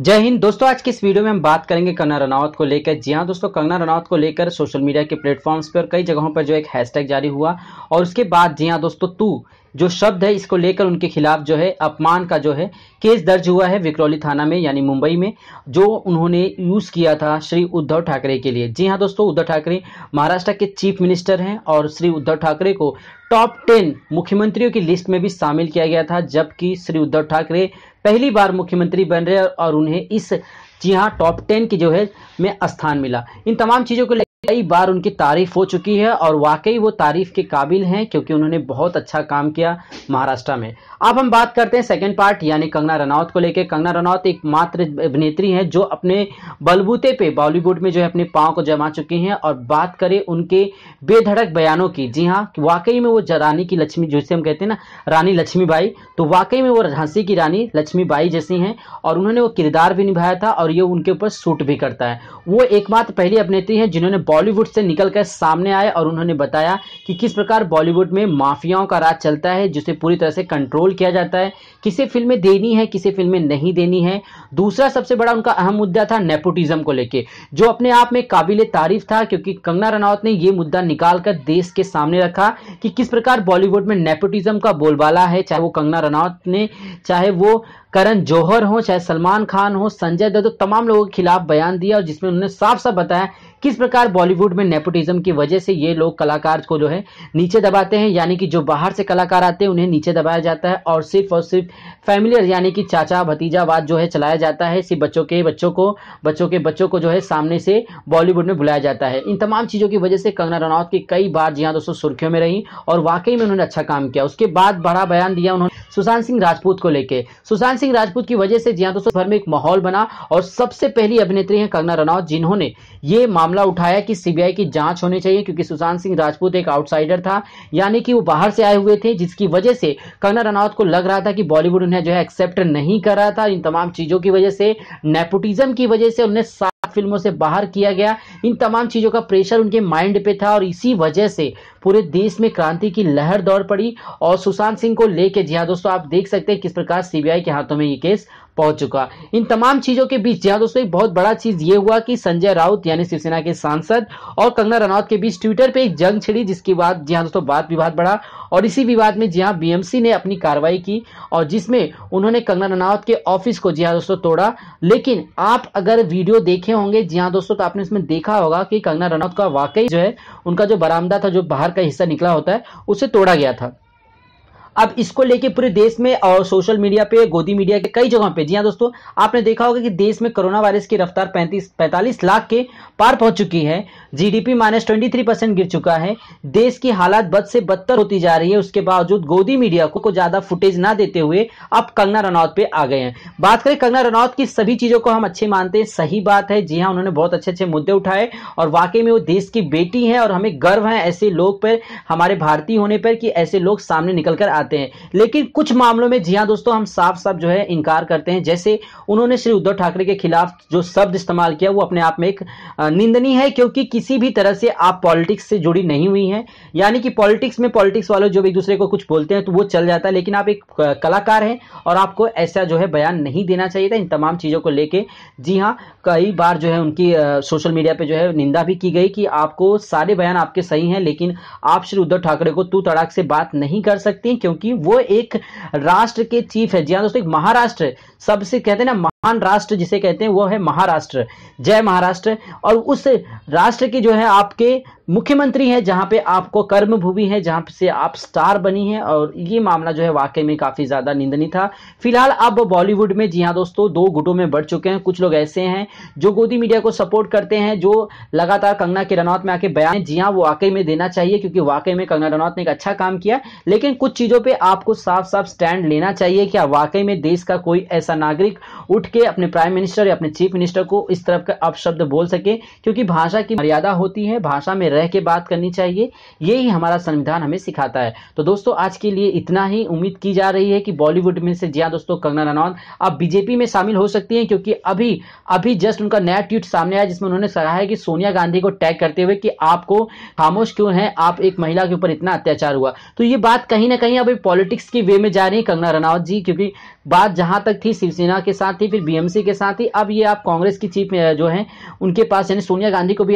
जय हिंद दोस्तों आज के इस वीडियो में हम बात करेंगे कंगना रनौत को लेकर जी हाँ दोस्तों कंगना रनौत को लेकर सोशल मीडिया के प्लेटफॉर्म्स पर कई जगहों पर जो एक हैशटैग जारी हुआ और उसके बाद जी हाँ दोस्तों तू जो शब्द है इसको लेकर उनके खिलाफ जो है अपमान का जो है केस दर्ज हुआ है विक्रौली थाना में यानी मुंबई में जो उन्होंने यूज़ किया था श्री उद्धव ठाकरे के लिए जी हाँ दोस्तों उद्धव ठाकरे महाराष्ट्र के चीफ मिनिस्टर हैं और श्री उद्धव ठाकरे को टॉप टेन मुख्यमंत्रियों की लिस्ट में भी शामिल किया गया था जबकि श्री उद्धव ठाकरे पहली बार मुख्यमंत्री बन रहे और उन्हें इस जी हाँ टॉप टेन की जो है में स्थान मिला इन तमाम चीज़ों को कई बार उनकी तारीफ हो चुकी है और वाकई वो तारीफ के काबिल हैं क्योंकि उन्होंने बहुत अच्छा काम किया महाराष्ट्र में अब हम बात करते हैं सेकंड पार्ट यानी कंगना रनौत को लेकर कंगना रनौत एक मात्र अभिनेत्री हैं जो अपने बलबूते पे बॉलीवुड में जो है अपने पाँव को जमा चुकी हैं और बात करें उनके बेधड़क बयानों की जी हाँ वाकई में वो रानी की लक्ष्मी जैसे हम कहते हैं ना रानी लक्ष्मीबाई तो वाकई में वो झांसी की रानी लक्ष्मीबाई जैसी हैं और उन्होंने वो किरदार भी निभाया था और ये उनके ऊपर सूट भी करता है वो एकमात्र पहली अभिनेत्री हैं जिन्होंने बॉलीवुड से निकलकर सामने आए और उन्होंने बताया कि किस प्रकार बॉलीवुड में माफियाओं का राज चलता है जिसे पूरी तरह से कंट्रोल किया जाता है किसे फिल्में देनी है किसे फिल्में नहीं देनी है दूसरा सबसे बड़ा उनका अहम मुद्दा था नेपोटिज्म को लेकर जो अपने आप में काबिल तारीफ था क्योंकि कंगना रनौत ने यह मुद्दा निकालकर देश के सामने रखा कि किस प्रकार बॉलीवुड में नेपोटिज्म का बोलबाला है चाहे वो कंगना रनौत ने चाहे वो करण जौहर हो चाहे सलमान खान हो संजय दत्त तमाम लोगों के खिलाफ बयान दिया और जिसमें उन्होंने साफ साफ बताया किस प्रकार बॉलीवुड में नेपोटिज्म की वजह से ये लोग कलाकार को जो है नीचे दबाते हैं यानी कि जो बाहर से कलाकार आते हैं उन्हें नीचे दबाया जाता है और सिर्फ और सिर्फ फैमिलियर यानी कि चाचा भतीजावाद जो है चलाया जाता है सिर्फ बच्चों के बच्चों को बच्चों के बच्चों को जो है सामने से बॉलीवुड में बुलाया जाता है इन तमाम चीज़ों की वजह से कंगना रनौत की कई बार जी हाँ दोस्तों सुर्खियों में रही और वाकई में उन्होंने अच्छा काम किया उसके बाद बड़ा बयान दिया उन्होंने सुशांत सिंह राजपूत को लेकर सुशांत सिंह राजपूत की वजह से जिया दोस्तों भर में एक माहौल बना और सबसे पहली अभिनेत्री है कंगना रनौत जिन्होंने ये मामला उठाया कि सीबीआई की जांच होनी चाहिए क्योंकि सुशांत सिंह राजपूत एक आउटसाइडर था यानी कि वो बाहर से आए हुए थे जिसकी वजह से कंगना रनौत को लग रहा था कि बॉलीवुड उन्हें जो है एक्सेप्ट नहीं कर रहा था इन तमाम चीजों की वजह से नेपोटिज्म की वजह से उन्हें फिल्मों से बाहर किया गया इन तमाम चीज़ों का प्रेशर उनके माइंड पे था और इसी वजह से पूरे देश में क्रांति की लहर दौड़ पड़ी और सुशांत सिंह को लेके जी हाँ दोस्तों आप देख सकते हैं किस प्रकार सीबीआई के हाथों में ये केस पहुंच चुका इन तमाम चीजों के बीच यहाँ दोस्तों एक बहुत बड़ा चीज ये हुआ कि संजय राउत यानी शिवसेना के सांसद और कंगना रनौत के बीच ट्विटर पे एक जंग छिड़ी जिसके बाद जी हाँ दोस्तों वाद विवाद बढ़ा और इसी विवाद में जी बीएमसी हाँ, ने अपनी कार्रवाई की और जिसमें उन्होंने कंगना रनौत के ऑफिस को जी हाँ दोस्तों तोड़ा लेकिन आप अगर वीडियो देखे होंगे जी हाँ दोस्तों तो आपने इसमें देखा होगा कि कंगना रनौत का वाकई जो है उनका जो बरामदा था जो बाहर का हिस्सा निकला होता है उसे तोड़ा गया था अब इसको लेके पूरे देश में और सोशल मीडिया पे गोदी मीडिया के कई जगहों पे जी हाँ दोस्तों आपने देखा होगा कि देश में कोरोना वायरस की रफ्तार 35 45 लाख के पार पहुंच चुकी है GDP minus twenty three percent गिर चुका है देश की हालात बद से बदतर होती जा रही है उसके बावजूद गोदी मीडिया को, को ज्यादा फुटेज ना देते हुए अब कंगना रनौत पे आ गए हैं बात करें कंगना रनौत की सभी चीजों को हम अच्छे मानते हैं सही बात है जी हाँ उन्होंने बहुत अच्छे अच्छे मुद्दे उठाए और वाकई में वो देश की बेटी है और हमें गर्व है ऐसे लोग पर हमारे भारतीय होने पर कि ऐसे लोग सामने निकल कर आते चाहते हैं लेकिन कुछ मामलों में जी हाँ दोस्तों हम साफ साफ जो है इनकार करते हैं जैसे उन्होंने श्री उद्धव ठाकरे के खिलाफ जो शब्द इस्तेमाल किया वो अपने आप में एक निंदनीय है क्योंकि किसी भी तरह से आप पॉलिटिक्स से जुड़ी नहीं हुई हैं यानी कि पॉलिटिक्स में पॉलिटिक्स वालों जो एक दूसरे को कुछ बोलते हैं तो वो चल जाता है लेकिन आप एक कलाकार हैं और आपको ऐसा जो है बयान नहीं देना चाहिए था इन तमाम चीज़ों को लेके जी हाँ कई बार जो है उनकी सोशल मीडिया पे जो है निंदा भी की गई कि आपको सारे बयान आपके सही हैं लेकिन आप श्री उद्धव ठाकरे को तू तड़ाक से बात नहीं कर सकती क्योंकि क्योंकि वो एक राष्ट्र के चीफ है जी हाँ दोस्तों एक महाराष्ट्र सबसे कहते हैं ना महान राष्ट्र जिसे कहते हैं वो है महाराष्ट्र जय महाराष्ट्र और उस राष्ट्र की जो है आपके मुख्यमंत्री हैं जहाँ पे आपको कर्म भूमि है जहाँ से आप स्टार बनी हैं और ये मामला जो है वाकई में काफ़ी ज़्यादा निंदनीय था फिलहाल अब बॉलीवुड में जी हाँ दोस्तों दो गुटों में बढ़ चुके हैं कुछ लोग ऐसे हैं जो गोदी मीडिया को सपोर्ट करते हैं जो लगातार कंगना के रनौत में आके बयान जी हाँ वो वाकई में देना चाहिए क्योंकि वाकई में कंगना रनौत ने एक अच्छा काम किया लेकिन कुछ चीज़ों पर आपको साफ साफ स्टैंड लेना चाहिए क्या हाँ, वाकई में देश का कोई ऐसा नागरिक उठ के अपने प्राइम मिनिस्टर या अपने चीफ मिनिस्टर को इस तरफ का अपशब्द बोल सके क्योंकि भाषा की मर्यादा होती है भाषा में रह के बात करनी चाहिए ये ही हमारा संविधान हमें सिखाता है तो दोस्तों आज के लिए इतना ही उम्मीद की जा रही है कि बॉलीवुड में से जिया दोस्तों कंगना रनौत अब बीजेपी में शामिल हो सकती है क्योंकि अभी अभी जस्ट उनका नया ट्वीट सामने आया जिसमें उन्होंने कहा है कि सोनिया गांधी को टैग करते हुए कि आपको खामोश क्यों है आप एक महिला के ऊपर इतना अत्याचार हुआ तो ये बात कहीं ना कहीं अभी पॉलिटिक्स की वे में जा रही है कंगना रनौत जी क्योंकि बात जहां तक थी शिवसेना के साथ थी फिर बीएमसी के साथ ही अब ये आप कांग्रेस की चीफ जो है उनके पास यानी सोनिया गांधी को भी